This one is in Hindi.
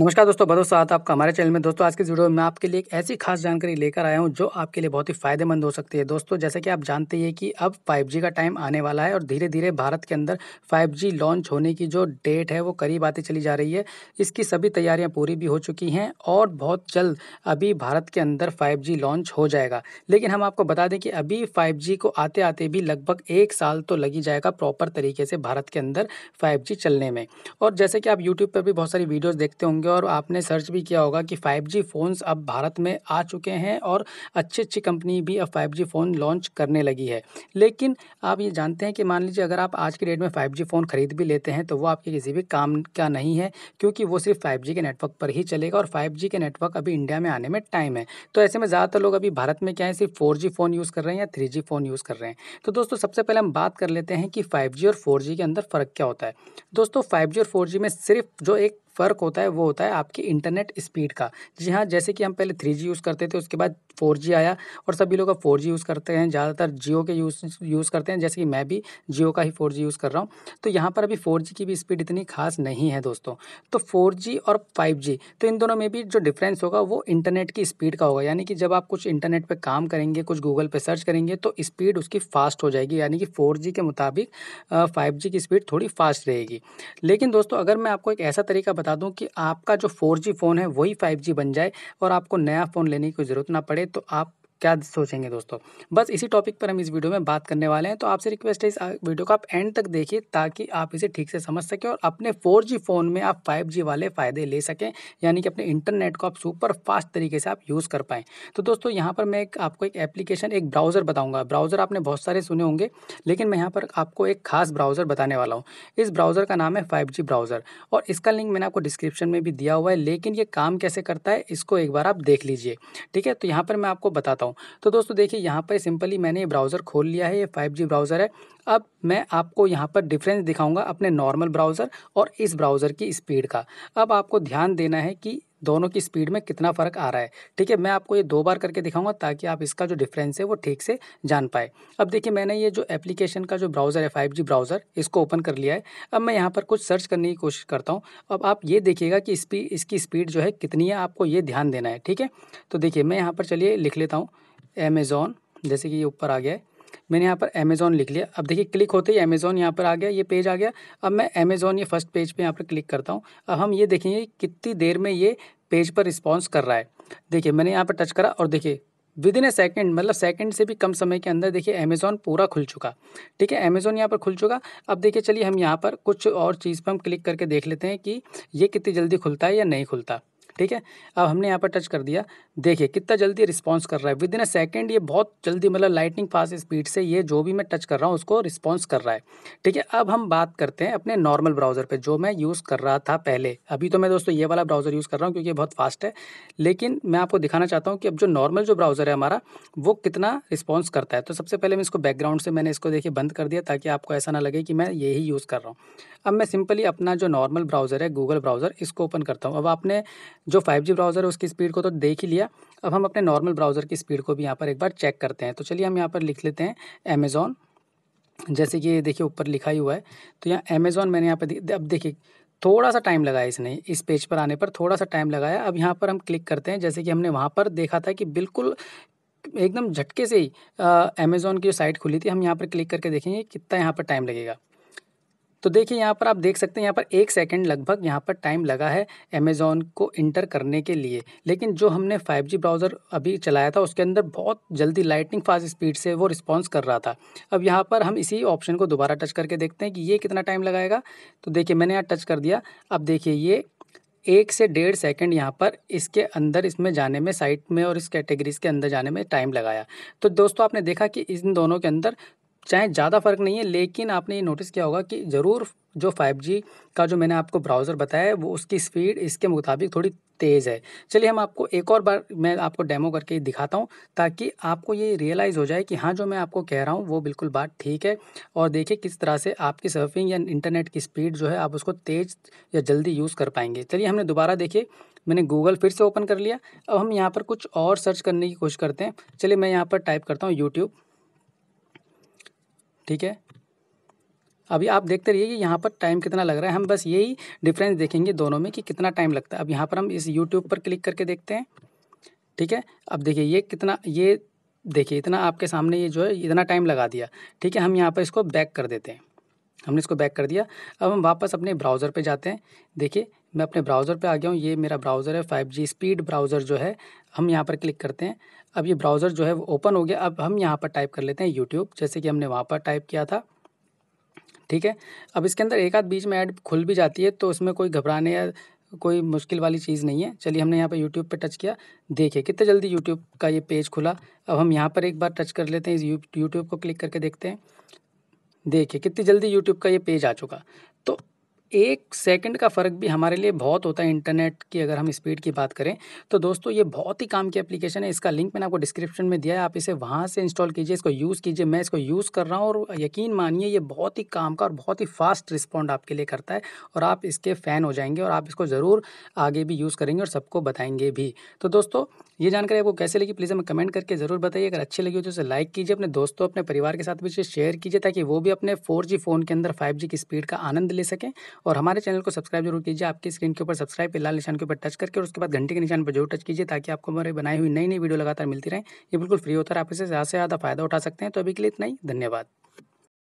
नमस्कार दोस्तों भरोसा आता आपका हमारे चैनल में दोस्तों आज की वीडियो में आपके लिए एक ऐसी खास जानकारी लेकर आया हूं जो आपके लिए बहुत ही फायदेमंद हो सकती है दोस्तों जैसे कि आप जानते हैं कि अब 5G का टाइम आने वाला है और धीरे धीरे भारत के अंदर 5G लॉन्च होने की जो डेट है वो करीब आती चली जा रही है इसकी सभी तैयारियाँ पूरी भी हो चुकी हैं और बहुत जल्द अभी भारत के अंदर फाइव लॉन्च हो जाएगा लेकिन हम आपको बता दें कि अभी फाइव को आते आते भी लगभग एक साल तो लगी जाएगा प्रॉपर तरीके से भारत के अंदर फाइव चलने में और जैसे कि आप यूट्यूब पर भी बहुत सारी वीडियोज़ देखते होंगे होंगे और आपने सर्च भी किया होगा कि फ़ाइव जी फ़ोन्स अब भारत में आ चुके हैं और अच्छी अच्छी कंपनी भी अब फाइव जी फ़ोन लॉन्च करने लगी है लेकिन आप ये जानते हैं कि मान लीजिए अगर आप आज की डेट में फाइव जी फ़ोन ख़रीद भी लेते हैं तो वो आपके किसी भी काम का नहीं है क्योंकि वो सिर्फ फाइव जी के नेटवर्क पर ही चलेगा और फाइव जी के नेटवर्क अभी इंडिया में आने में टाइम है तो ऐसे में ज़्यादातर लोग अभी भारत में क्या है सिर्फ फोर जी फ़ोन यूज़ कर रहे हैं या थ्री जी फ़ोन यूज़ कर रहे हैं तो दोस्तों सबसे पहले हम बात कर लेते हैं कि फाइव जी और फोर जी के अंदर फ़र्क क्या होता है दोस्तों फाइव जी और फोर जी में सिर्फ जो एक फ़र्क होता है वो होता है आपकी इंटरनेट स्पीड का जी हाँ जैसे कि हम पहले थ्री यूज़ करते थे उसके बाद फोर आया और सभी लोग अब फोर यूज़ करते हैं ज़्यादातर जियो के यूज़ यूज़ करते हैं जैसे कि मैं भी जियो का ही फोर यूज़ कर रहा हूँ तो यहाँ पर अभी फोर की भी स्पीड इतनी खास नहीं है दोस्तों तो फोर और फाइव तो इन दोनों में भी जो डिफरेंस होगा वो इंटरनेट की स्पीड का होगा यानी कि जब आप कुछ इंटरनेट पर काम करेंगे कुछ गूगल पर सर्च करेंगे तो स्पीड उसकी फ़ास्ट हो जाएगी यानी कि फोर के मुताबिक फाइव की स्पीड थोड़ी फास्ट रहेगी लेकिन दोस्तों अगर मैं आपको एक ऐसा तरीका बता दूं कि आपका जो फोर जी फ़ोन है वही फाइव जी बन जाए और आपको नया फ़ोन लेने की ज़रूरत ना पड़े तो आप क्या सोचेंगे दोस्तों बस इसी टॉपिक पर हम इस वीडियो में बात करने वाले हैं तो आपसे रिक्वेस्ट है इस वीडियो को आप एंड तक देखिए ताकि आप इसे ठीक से समझ सकें और अपने 4G फ़ोन में आप 5G वाले फ़ायदे ले सकें यानी कि अपने इंटरनेट को आप सुपर फास्ट तरीके से आप यूज़ कर पाएँ तो दोस्तों यहाँ पर मैं एक आपको एक एप्लीकेशन एक ब्राउज़र बताऊँगा ब्राउज़र आपने बहुत सारे सुने होंगे लेकिन मैं यहाँ पर आपको एक खास ब्राउज़र बताने वाला हूँ इस ब्राउज़र का नाम है फाइव ब्राउज़र और इसका लिंक मैंने आपको डिस्क्रिप्शन में भी दिया हुआ है लेकिन ये काम कैसे करता है इसको एक बार आप देख लीजिए ठीक है तो यहाँ पर मैं आपको बताता बताता हूँ तो दोस्तों देखिए यहाँ पर सिंपली मैंने ये ब्राउज़र खोल लिया है ये फाइव ब्राउज़र है अब मैं आपको यहाँ पर डिफरेंस दिखाऊंगा अपने नॉर्मल ब्राउज़र और इस ब्राउज़र की स्पीड का अब आपको ध्यान देना है कि दोनों की स्पीड में कितना फ़र्क आ रहा है ठीक है मैं आपको ये दो बार करके दिखाऊंगा ताकि आप इसका जो डिफरेंस है वो ठीक से जान पाए अब देखिए मैंने ये जो एप्लीकेशन का जो ब्राउज़र है फाइव ब्राउज़र इसको ओपन कर लिया है अब मैं यहाँ पर कुछ सर्च करने की कोशिश करता हूँ अब आप ये देखिएगा कि इसकी इसकी स्पीड जो है कितनी है आपको ये ध्यान देना है ठीक है तो देखिए मैं यहाँ पर चलिए लिख लेता हूँ अमेज़ोन जैसे कि ये ऊपर आ गया है मैंने यहाँ पर अमेज़ॉन लिख लिया अब देखिए क्लिक होते ही अमेज़ॉन यहाँ पर आ गया ये पेज आ गया अब मैं अमेज़ॉन ये फर्स्ट पेज पे यहाँ पर क्लिक करता हूँ अब हम ये देखेंगे कितनी देर में ये पेज पर रिस्पॉन्स कर रहा है देखिए मैंने यहाँ पर टच करा और देखिए विद इन ए सेकेंड मतलब सेकेंड से भी कम समय के अंदर देखिए अमेज़ॉन पूरा खुल चुका ठीक है अमेज़ॉन यहाँ पर खुल चुका अब देखिए चलिए हम यहाँ पर कुछ और चीज़ पर हम क्लिक करके देख लेते हैं कि ये कितनी जल्दी खुलता है या नहीं खुलता ठीक है अब हमने यहाँ पर टच कर दिया देखिए कितना जल्दी रिस्पॉन्स कर रहा है विद इन अ सेकेंड ये बहुत जल्दी मतलब लाइटनिंग फास्ट स्पीड से ये जो भी मैं टच कर रहा हूँ उसको रिस्पॉन्स कर रहा है ठीक है अब हम बात करते हैं अपने नॉर्मल ब्राउज़र पर जो मैं यूज़ कर रहा था पहले अभी तो मैं दोस्तों ये वाला ब्राउज़र यूज़ कर रहा हूँ क्योंकि ये बहुत फास्ट है लेकिन मैं आपको दिखाना चाहता हूँ कि अब जो नॉर्मल जो ब्राउज़र है हमारा वो कितना रिस्पॉन्स करता है तो सबसे पहले मैं इसको बैकग्राउंड से मैंने इसको देखिए बंद कर दिया ताकि आपको ऐसा ना लगे कि मैं यही यूज़ कर रहा हूँ अब मैं सिंपली अपना जो नॉर्मल ब्राउज़र है गूगल ब्राउज़र इसको ओपन करता हूँ अब आपने जो 5G ब्राउज़र है उसकी स्पीड को तो देख ही लिया अब हम अपने नॉर्मल ब्राउज़र की स्पीड को भी यहाँ पर एक बार चेक करते हैं तो चलिए हम यहाँ पर लिख लेते हैं अमेज़ॉन जैसे कि देखिए ऊपर लिखा ही हुआ है तो यहाँ अमेज़ॉन मैंने यहाँ पर अब देखिए थोड़ा सा टाइम लगाया इसने इस पेज पर आने पर थोड़ा सा टाइम लगाया अब यहाँ पर हम क्लिक करते हैं जैसे कि हमने वहाँ पर देखा था कि बिल्कुल एकदम झटके से ही अमेज़ोन की जो साइट खुली थी हम यहाँ पर क्लिक करके देखेंगे कितना यहाँ पर टाइम लगेगा तो देखिए यहाँ पर आप देख सकते हैं यहाँ पर एक सेकेंड लगभग यहाँ पर टाइम लगा है अमेज़ोन को इंटर करने के लिए लेकिन जो हमने 5G ब्राउज़र अभी चलाया था उसके अंदर बहुत जल्दी लाइटनिंग फास्ट स्पीड से वो रिस्पॉन्स कर रहा था अब यहाँ पर हम इसी ऑप्शन को दोबारा टच करके देखते हैं कि ये कितना टाइम लगाएगा तो देखिए मैंने यहाँ टच कर दिया अब देखिए ये एक से डेढ़ सेकंड यहाँ पर इसके अंदर इसमें जाने में साइट में और इस कैटेगरीज के अंदर जाने में टाइम लगाया तो दोस्तों आपने देखा कि इन दोनों के अंदर चाहे ज़्यादा फ़र्क नहीं है लेकिन आपने ये नोटिस किया होगा कि ज़रूर जो 5G का जो मैंने आपको ब्राउज़र बताया है वो उसकी स्पीड इसके मुताबिक थोड़ी तेज़ है चलिए हम आपको एक और बार मैं आपको डेमो करके दिखाता हूँ ताकि आपको ये रियलाइज़ हो जाए कि हाँ जो मैं आपको कह रहा हूँ वो बिल्कुल बात ठीक है और देखिए किस तरह से आपकी सर्फिंग या इंटरनेट की स्पीड जो है आप उसको तेज़ या जल्दी यूज़ कर पाएंगे चलिए हमने दोबारा देखिए मैंने गूगल फिर से ओपन कर लिया अब हम यहाँ पर कुछ और सर्च करने की कोशिश करते हैं चलिए मैं यहाँ पर टाइप करता हूँ यूट्यूब ठीक है अभी आप देखते रहिए कि यहाँ पर टाइम कितना लग रहा है हम बस यही डिफरेंस देखेंगे दोनों में कि कितना टाइम लगता है अब यहाँ पर हम इस यूट्यूब पर क्लिक करके देखते हैं ठीक है अब देखिए ये कितना ये देखिए इतना आपके सामने ये जो है इतना टाइम लगा दिया ठीक है हम यहाँ पर इसको बैक कर देते हैं हमने इसको बैक कर दिया अब हम वापस अपने ब्राउज़र पे जाते हैं देखिए मैं अपने ब्राउज़र पे आ गया हूँ ये मेरा ब्राउज़र है फाइव जी स्पीड ब्राउज़र जो है हम यहाँ पर क्लिक करते हैं अब ये ब्राउज़र जो है वो ओपन हो गया अब हम यहाँ पर टाइप कर लेते हैं यूट्यूब जैसे कि हमने वहाँ पर टाइप किया था ठीक है अब इसके अंदर एक आध बीच में ऐड खुल भी जाती है तो उसमें कोई घबराने या कोई मुश्किल वाली चीज़ नहीं है चलिए हमने यहाँ पर यूट्यूब पर टच किया देखिए कितने जल्दी यूट्यूब का ये पेज खुला अब हम यहाँ पर एक बार टच कर लेते हैं इस यूट्यूब को क्लिक करके देखते हैं देखिए कितनी जल्दी यूट्यूब का ये पेज आ चुका तो एक सेकंड का फ़र्क भी हमारे लिए बहुत होता है इंटरनेट की अगर हम स्पीड की बात करें तो दोस्तों ये बहुत ही काम की एप्लीकेशन है इसका लिंक मैंने आपको डिस्क्रिप्शन में दिया है आप इसे वहाँ से इंस्टॉल कीजिए इसको यूज़ कीजिए मैं इसको यूज़ कर रहा हूँ और यकीन मानिए ये बहुत ही काम का और बहुत ही फास्ट रिस्पॉन्ड आपके लिए करता है और आप इसके फ़ैन हो जाएंगे और आप इसको ज़रूर आगे भी यूज़ करेंगे और सबको बताएंगे भी तो दोस्तों ये जानकारी आपको कैसे लगी प्लीज़ हमें कमेंट करके ज़रूर बताइए अगर अच्छी लगी हो तो उसे लाइक कीजिए अपने दोस्तों अपने परिवार के साथ भी इसे शेयर कीजिए ताकि वो भी अपने फोर फ़ोन के अंदर फाइव की स्पीड का आनंद ले सकें और हमारे चैनल को सब्सक्राइब जरूर कीजिए आपकी स्क्रीन के ऊपर सब्सक्राइब पे लाल निशान के ऊपर टच करके और उसके बाद घंटे के निशान पर जरूर टच कीजिए ताकि आपको हमारे बनाई हुई नई नई वीडियो लगातार मिलती रहे ये बिल्कुल फ्री होता है आप इसे ज़्यादा से ज़्यादा फायदा उठा सकते हैं तो अभी के लिए इतना ही धन्यवाद